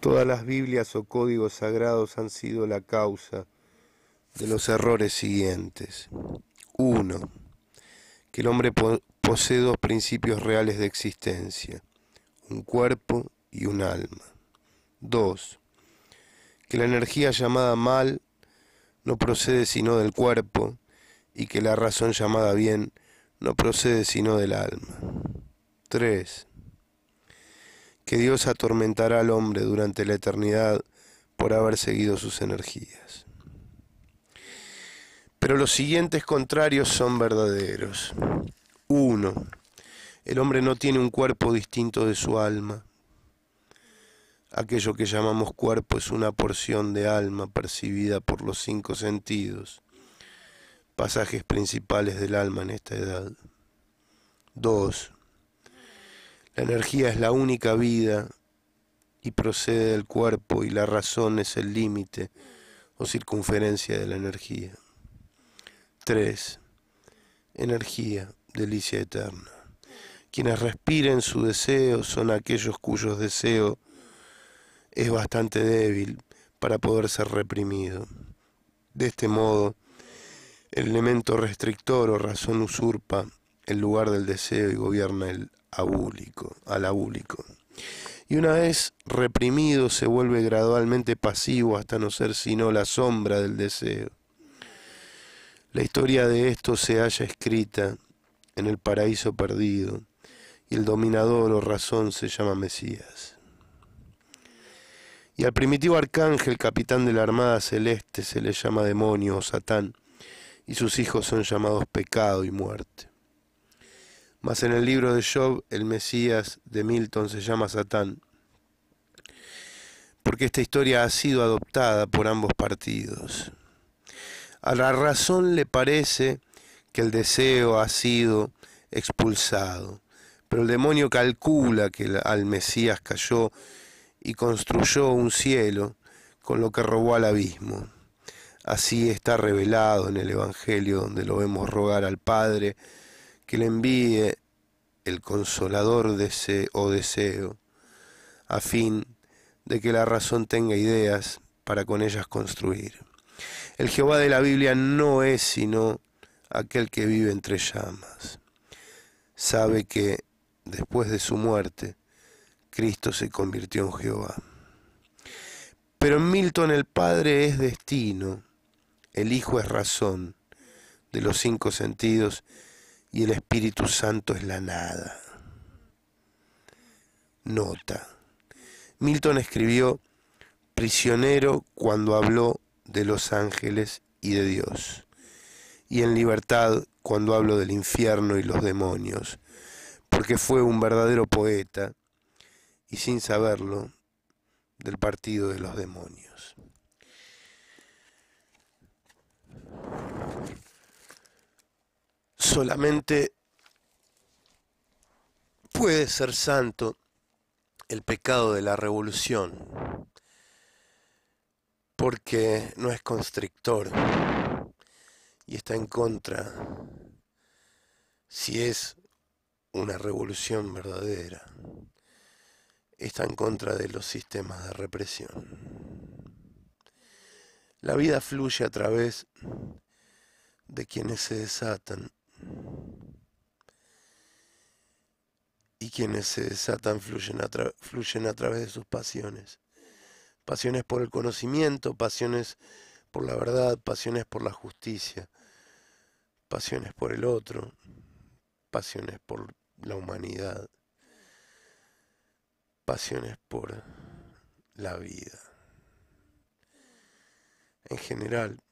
Todas las Biblias o códigos sagrados han sido la causa de los errores siguientes. 1. Que el hombre posee dos principios reales de existencia, un cuerpo y un alma. 2. Que la energía llamada mal no procede sino del cuerpo y que la razón llamada bien no procede sino del alma. 3 que Dios atormentará al hombre durante la eternidad por haber seguido sus energías. Pero los siguientes contrarios son verdaderos. 1. El hombre no tiene un cuerpo distinto de su alma. Aquello que llamamos cuerpo es una porción de alma percibida por los cinco sentidos, pasajes principales del alma en esta edad. 2. La energía es la única vida y procede del cuerpo y la razón es el límite o circunferencia de la energía. 3. Energía, delicia eterna. Quienes respiren su deseo son aquellos cuyos deseo es bastante débil para poder ser reprimido. De este modo, el elemento restrictor o razón usurpa el lugar del deseo y gobierna el al abúlico. Y una vez reprimido se vuelve gradualmente pasivo hasta no ser sino la sombra del deseo. La historia de esto se halla escrita en el paraíso perdido y el dominador o razón se llama Mesías. Y al primitivo arcángel, capitán de la Armada Celeste, se le llama demonio o Satán, y sus hijos son llamados pecado y muerte. Mas en el libro de Job, el Mesías de Milton se llama Satán, porque esta historia ha sido adoptada por ambos partidos. A la razón le parece que el deseo ha sido expulsado, pero el demonio calcula que al Mesías cayó y construyó un cielo con lo que robó al abismo. Así está revelado en el Evangelio donde lo vemos rogar al Padre que le envíe el consolador deseo o deseo, a fin de que la razón tenga ideas para con ellas construir. El Jehová de la Biblia no es sino aquel que vive entre llamas. Sabe que después de su muerte, Cristo se convirtió en Jehová. Pero en Milton el Padre es destino, el Hijo es razón de los cinco sentidos y el Espíritu Santo es la nada. Nota. Milton escribió prisionero cuando habló de los ángeles y de Dios, y en libertad cuando habló del infierno y los demonios, porque fue un verdadero poeta y sin saberlo del partido de los demonios. solamente puede ser santo el pecado de la revolución, porque no es constrictor y está en contra si es una revolución verdadera, está en contra de los sistemas de represión. La vida fluye a través de quienes se desatan quienes se desatan fluyen a, fluyen a través de sus pasiones. Pasiones por el conocimiento, pasiones por la verdad, pasiones por la justicia, pasiones por el otro, pasiones por la humanidad, pasiones por la vida. En general,